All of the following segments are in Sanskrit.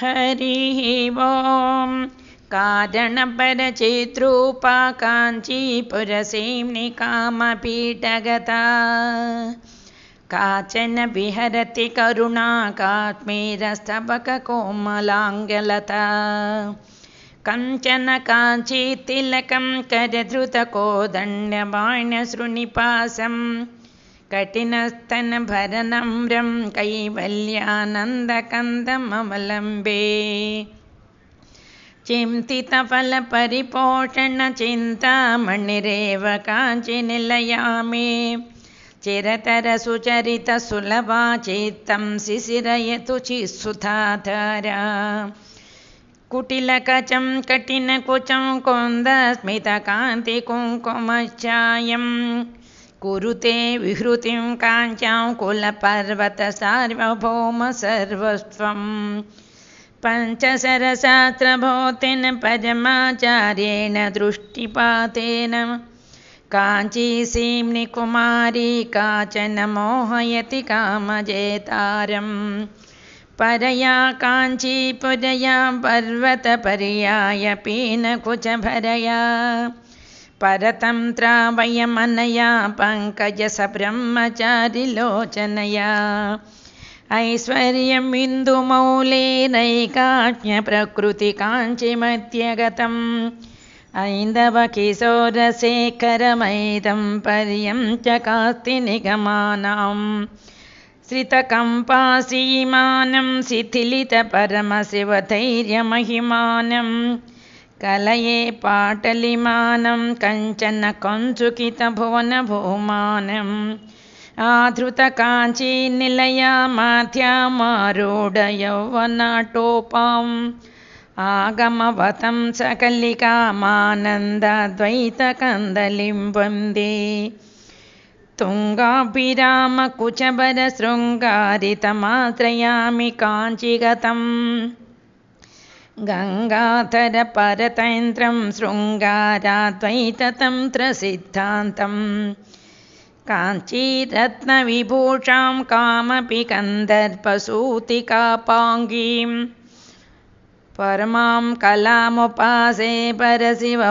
हरिः ॐ कारणपरचेतृपा काञ्चीपुरसेम्नि कामपीठगता काचन विहरति करुणा काश्मीरस्तबककोमलाङ्गलता कञ्चन काञ्चीतिलकं करधृतकोदण्डबाणशृणिपासम् कठिनस्तनभरनम्रं कैवल्यानन्दकन्दमवलम्बे चिन्तितफलपरिपोषणचिन्तामणिरेव काञ्चिनिलयामि चिरतरसुचरितसुलभा चित्तं शिशिरयतु चिसुधा कुटिलकचं कटिनकुचं कुन्दस्मितकान्तिकुङ्कुमश्चायम् कुरुते विहृति काञ्चां कुलपर्वतसार्वभौम सर्वस्वं पञ्चसरसात्रभूतिन् पदमाचार्येण दृष्टिपातेन काञ्चीसीम्नि कुमारी काचन मोहयति कामजेतारम् परया काञ्चीपुरया पर्वतपर्याय पीनकुचभरया परतन्त्रा वयमनया पङ्कजसब्रह्मचारिलोचनया ब्रह्मचारिलोचनया ऐश्वर्यमिन्दुमौलेनैकाप्रकृतिकाञ्चिमध्यगतम् ऐन्दवकिशोरशेखरमैदं पर्यं च निगमानाम् श्रितकम्पासीमानं शिथिलितपरमशिवधैर्यमहिमानम् कलये पाटलिमानं कञ्चन कञ्चुकितभुवनभूमानम् आधृतकाञ्चीनिलया माथ्यामारोढयौवनाटोपाम् आगमवतं सकलिकामानन्दाद्वैतकन्दलिं वन्दे तुङ्गाभिरामकुचबरशृङ्गारितमाद्रयामि काञ्चिगतम् गङ्गाधरपरतन्त्रं शृङ्गाराद्वैततन्त्रसिद्धान्तम् काञ्चीरत्नविभूषां कामपि कन्दर्पसूतिकापाङ्गीं परमां कलामुपासे परशिव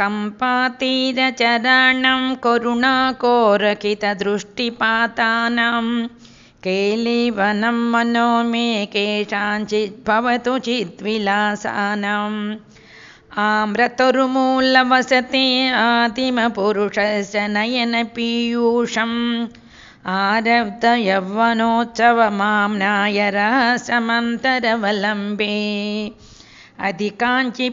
कम्पातीरचरणं करुणाकोरकितदृष्टिपातानां केलीवनं मनो मे केषाञ्चित् भवतु चिद्विलासानाम् आम्रतरुमूलवसते आतिमपुरुषस्य नयनपीयूषम् आरब्धयवनोत्सवमाम्नाय रहसमन्तरवलम्बे अधिकाञ्चि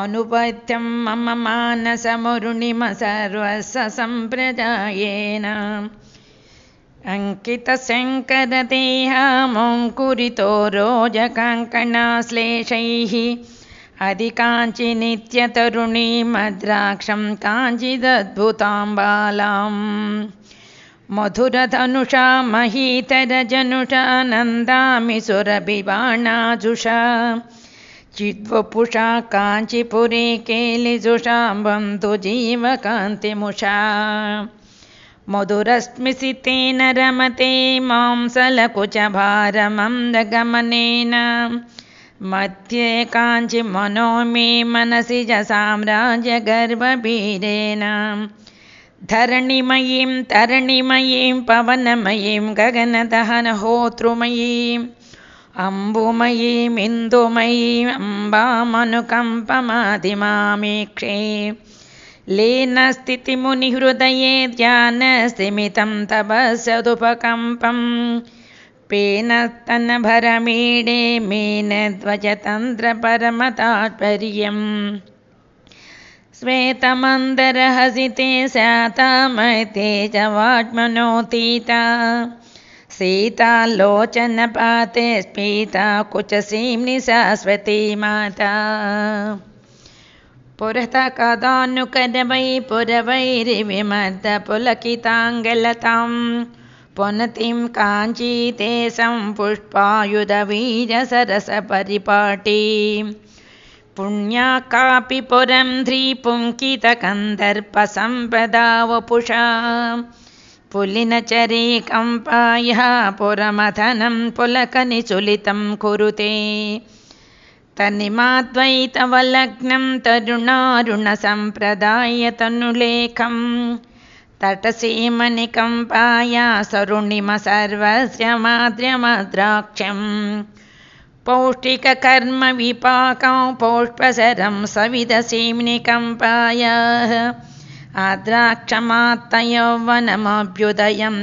अनुपत्यं मम मानसमरुणिमसर्वसम्प्रदायेन अङ्कितशङ्करतेहाङ्कुरितो रोजकङ्कणाश्लेषैः हरिकाञ्चीनित्यतरुणी मद्राक्षं काञ्चिदद्भुताम्बालां मधुरतनुषा महीतरजनुषा नन्दामि सुरभिबाणाजुषा चिद्वपुषा काञ्चीपुरी केलिजुषाम्बं तु जीवकान्तिमुषा मधुरस्मि तेन रमते मांसलकुचभारमन्दगमनेन मध्ये काञ्चि मनो मे मनसि च साम्राज्यगर्वबीरेण धरणिमयीं तरणिमयीं पवनमयीं गगनदहनहोतृमयीं अम्बुमयीमिन्दुमयीम् अम्बामनुकम्पमादिमामीक्षे लीनस्थितिमुनिहृदये ध्यानस्तिमितं तव सदुपकम्पम् पेनस्तनभरमीडे मेन ध्वजतन्त्रपरमतात्पर्यम् श्वेतमन्दरहसिते वाग्मनोतीता सीता लोचनपाते पीता कुचसीम्नि शास्वती माता पुरतकदानुकरवैपुरवैरिविमर्दपुलकिताङ्गलतां पुनतिं काञ्चीते सं पुष्पायुधवीरसरसपरिपाटी पुण्या कापि पुरं ध्रीपुङ्कितकन्दर्पसम्पदा वपुषा पुलिनचरीकम्पाया पुरमथनं पुलकनिचुलितं कुरुते तन्निमा द्वैतवलग्नं तरुणारुणसम्प्रदाय तनुलेखं तटसीमनिकम्पाया सरुणिम सर्वस्य माद्र्यमद्राक्षं पौष्टिकर्मविपाकं पौष्पसरं सविदसीम्निकम्पायाः आद्राक्षमात्तयोवनमभ्युदयं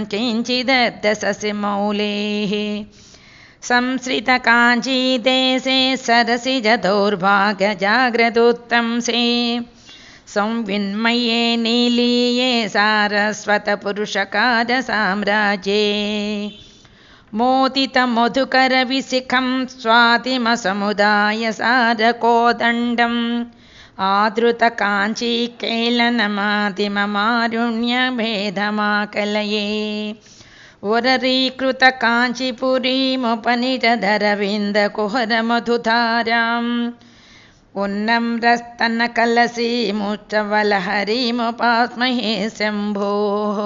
दशसि मौलेः संसृतकाञ्चीदेशे सरसि जदौर्भाग्यजाग्रदूत्तं से संविन्मये नीलीये सारस्वतपुरुषकारसाम्राज्ये स्वातिमसमुदाय सारकोदण्डम् आदृतकाञ्चीकैलनमादिममारुण्यभेदमाकलये उररीकृतकाञ्चीपुरीमुपनिरधरविन्दकुहरमधुधाराम् उन्नम्रस्तनकलसीमुच्चवलहरीमुपास्महे शम्भोः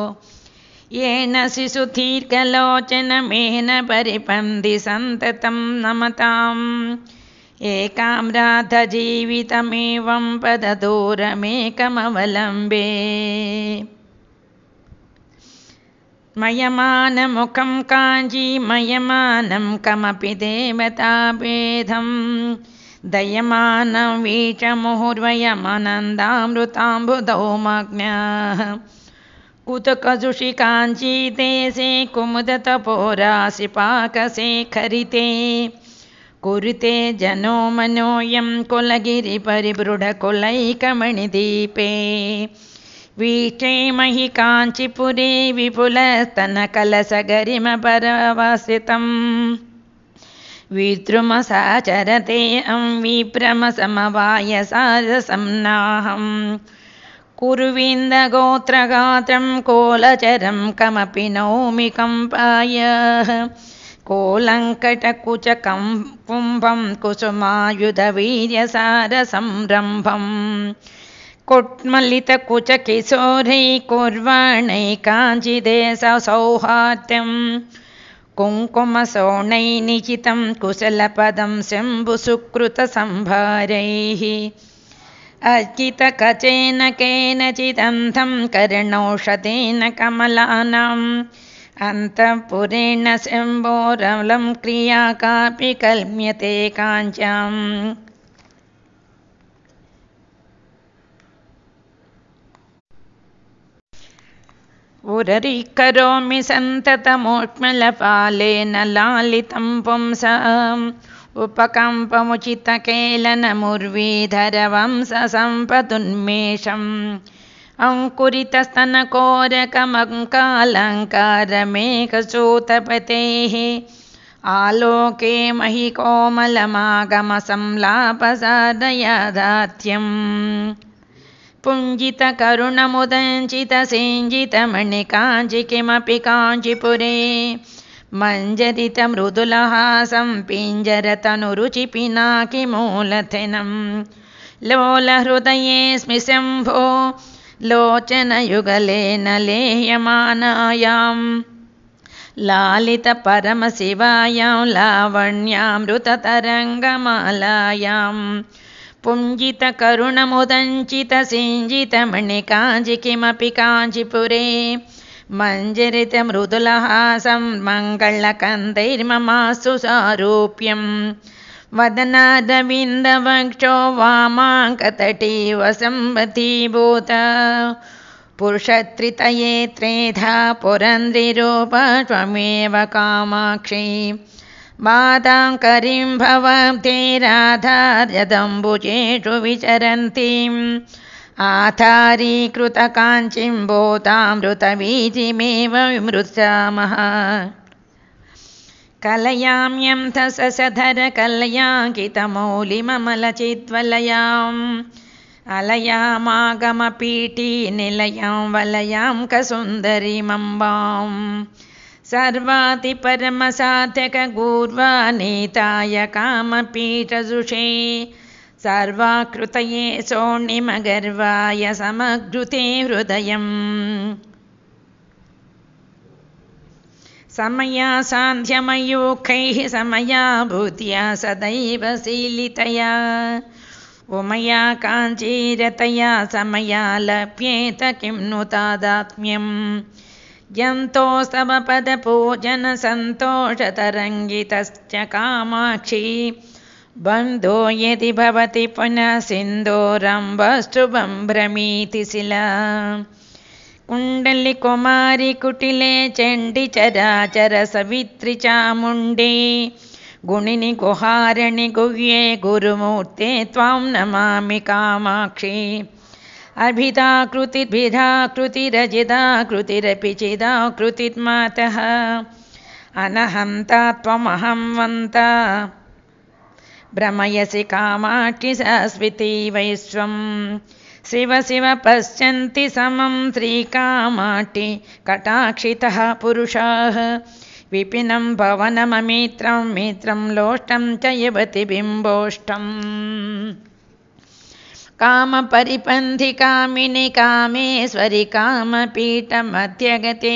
येन शिशुदीर्घलोचनमेन परिपन्ति सन्ततं नमताम् एकाम्राधजीवितमेवं पददूरमेकमवलम्बे मयमानमुखं काञ्जीमयमानं कमपि देवताभेदं दयमानं वीचमुहुर्वयमनन्दामृताम्बुदौमज्ञाः कुतकजुषि काञ्चीते से कुमुदतपोरासि पाकसे खरिते कुरुते जनो मनोयं कुलगिरिपरिभृढकुलैकमणिदीपे वीष्टे महि काञ्चिपुरे विपुलस्तनकलसगरिमपरवसितं विद्रुमसाचरतेऽं विभ्रमसमवाय सम्नाहं कुरुविन्दगोत्रगात्रं कोलचरं कमपि नौमिकम्पाय कोलङ्कटकुचकं कुम्भं कुसुमायुधवीर्यसारसंरम्भम् कुट्मलितकुचकिशोरैः कुर्वाणैः काञ्चिदे सौहार्द्यं कुङ्कुमसोणैः निहितं कुशलपदं शम्भुसुकृतसंभारैः अर्चितकचेन केनचिदन्धं कर्णौषधेन कमलानाम् अन्तःपुरेण शम्भोरवलं क्रिया कापि कल्म्यते काञ्चाम् उररीकरोमि सन्ततमुक्मलपालेन लालितं पुंसाम् उपकम्पमुचितकेलनमुर्वीधरवं सम्पदुन्मेषम् अङ्कुरितस्तनकोरकमङ्कालङ्कारमेकचोतपतेः आलोके महि कोमलमागमसंलापसादयादात्यम् पुञ्जितकरुणमुदञ्चितसिञ्जितमणिकाञ्जि किमपि काञ्जिपुरे मञ्जरितमृदुलहासं पिञ्जरतनुरुचिपिनाकिमूलथिनं लोलहृदये स्मि शम्भो लोचनयुगलेन लेह्यमानायाम् लालितपरमशिवायां लावण्यामृतरङ्गमालायां पुञ्जितकरुणमुदञ्चित सिञ्जितमणिकाञ्जि किमपि काञ्चिपुरे मञ्जरितमृदुलहासं मङ्गलकन्दैर्ममासुसारूप्यम् वदनादविन्दवक्षो वामाङ्कतटीवसम्वती भूत पुरुषत्रितये त्रेधा त्वमेव कामाक्षी वाताङ्करीं भवद्े राधार्यदम्बुजेषु विचरन्तीम् आधारीकृतकाञ्चीं भूतामृतवीजिमेव विमृशामः कलयाम्यं तस ससधरकलयाङ्कितमौलिममलचिद्वलयाम् अलयामागमपीठीनिलयं वलयां कसुन्दरीमम्बां सर्वातिपरमसाधकगूर्वानीताय कामपीठजुषे सर्वाकृतये सोणिमगर्वाय समगृते हृदयम् समया सान्ध्यमयोखैः समया भूत्या सदैव शीलितया उमया काञ्चीरतया समया लभ्येत किं नु तादात्म्यं यन्तोस्तवपदपूजनसन्तोषतरङ्गितश्च कामाक्षी बन्धो यदि भवति पुनः सिन्दोरम्भुभं भ्रमीति शिला कुटिले चंडी चरा चर सवित्री चामुण्डे गुणिनि गुहारणि गुह्ये गुरुमूर्ते त्वां नमामि कामाक्षी कामाक्षि चिदा चिदाकृतिर्मातः अनहन्ता त्वमहं वन्ता भ्रमयसि कामाक्षि सस्विती वैश्वम् शिव शिव पश्यन्ति समं श्रीकामाटि कटाक्षितः पुरुषाः विपिनं भवनममित्रं मित्रं लोष्टं च यवति बिम्बोष्टम् कामेश्वरि कामपीठमध्यगते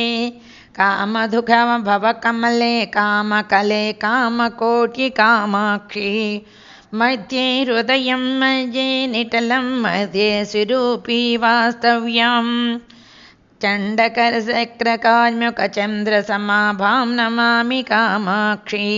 कामधुघव कामकले कामकोटिकामाक्षी मध्ये हृदयं मध्ये निटलं मध्ये सुरूपी वास्तव्यम् चण्डकरचक्रकामकचन्द्रसमाभां नमामि कामाक्षी